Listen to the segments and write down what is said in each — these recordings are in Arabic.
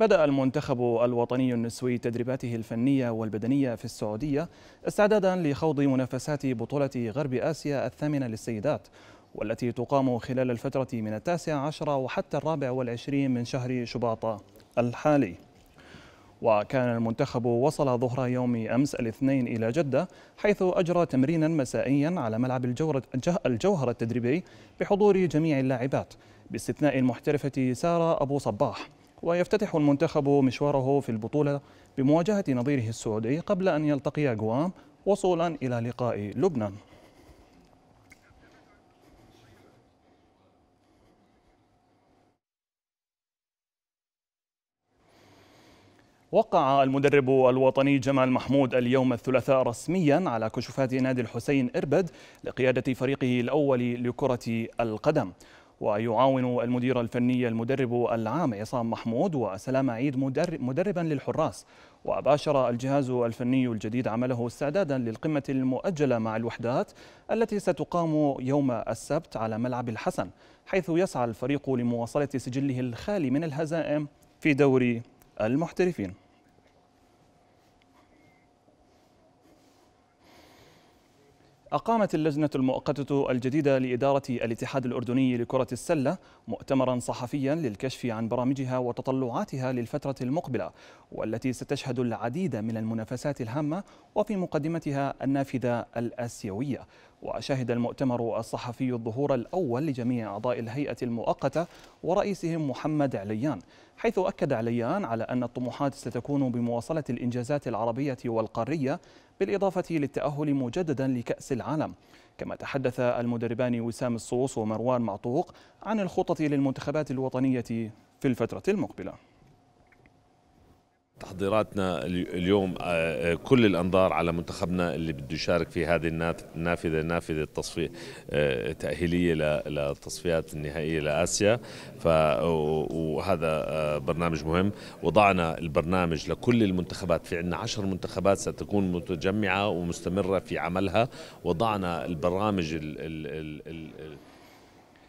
بدأ المنتخب الوطني النسوي تدريباته الفنية والبدنية في السعودية استعدادا لخوض منافسات بطولة غرب آسيا الثامنة للسيدات والتي تقام خلال الفترة من التاسع عشر وحتى الرابع والعشرين من شهر شباط الحالي وكان المنتخب وصل ظهر يوم أمس الاثنين إلى جدة حيث أجرى تمرينا مسائيا على ملعب الجوهر التدريبي بحضور جميع اللاعبات باستثناء المحترفة سارة أبو صباح ويفتتح المنتخب مشواره في البطولة بمواجهة نظيره السعودي قبل أن يلتقي غوام وصولا إلى لقاء لبنان وقع المدرب الوطني جمال محمود اليوم الثلاثاء رسميا على كشوفات نادي الحسين إربد لقيادة فريقه الأول لكرة القدم ويعاون المدير الفني المدرب العام عصام محمود وسلام عيد مدربا للحراس وباشر الجهاز الفني الجديد عمله استعدادا للقمة المؤجلة مع الوحدات التي ستقام يوم السبت على ملعب الحسن حيث يسعى الفريق لمواصلة سجله الخالي من الهزائم في دوري المحترفين أقامت اللجنة المؤقتة الجديدة لإدارة الاتحاد الأردني لكرة السلة مؤتمرا صحفيا للكشف عن برامجها وتطلعاتها للفترة المقبلة والتي ستشهد العديد من المنافسات الهامة وفي مقدمتها النافذة الآسيوية وشهد المؤتمر الصحفي الظهور الأول لجميع أعضاء الهيئة المؤقتة ورئيسهم محمد عليان حيث أكد عليان على أن الطموحات ستكون بمواصلة الإنجازات العربية والقارية بالإضافة للتأهل مجددا لكأس العالم كما تحدث المدربان وسام الصوص ومروان معطوق عن الخطط للمنتخبات الوطنية في الفترة المقبلة تحضيراتنا اليوم آه، آه، كل الانظار على منتخبنا اللي بده يشارك في هذه النافذه نافذه التصفيه آه، تاهيليه للتصفيات النهائيه لاسيا ف وهذا برنامج مهم وضعنا البرنامج لكل المنتخبات في عندنا 10 منتخبات ستكون متجمعه ومستمره في عملها وضعنا البرامج ال ال ال ال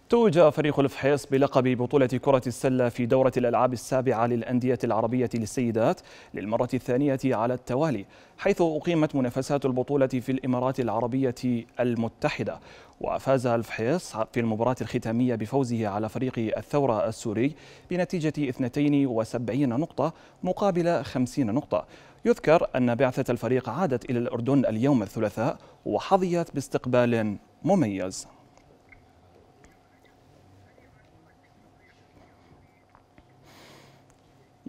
توج فريق الفحيص بلقب بطولة كرة السلة في دورة الألعاب السابعة للأندية العربية للسيدات للمرة الثانية على التوالي حيث أقيمت منافسات البطولة في الإمارات العربية المتحدة وفاز الفحيص في المباراة الختامية بفوزه على فريق الثورة السوري بنتيجة 72 نقطة مقابل 50 نقطة يذكر أن بعثة الفريق عادت إلى الأردن اليوم الثلاثاء وحظيت باستقبال مميز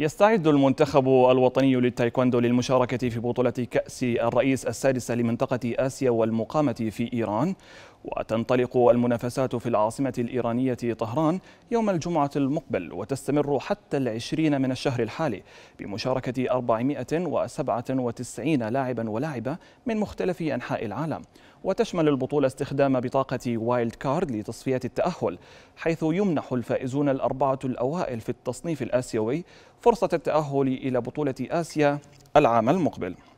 يستعد المنتخب الوطني للتايكوندو للمشاركة في بطولة كأس الرئيس السادسة لمنطقة آسيا والمقامة في إيران وتنطلق المنافسات في العاصمة الإيرانية طهران يوم الجمعة المقبل وتستمر حتى العشرين من الشهر الحالي بمشاركة 497 لاعبا ولاعبة من مختلف أنحاء العالم وتشمل البطولة استخدام بطاقة وايلد كارد لتصفية التأهل حيث يمنح الفائزون الأربعة الأوائل في التصنيف الآسيوي فرصة التأهل إلى بطولة آسيا العام المقبل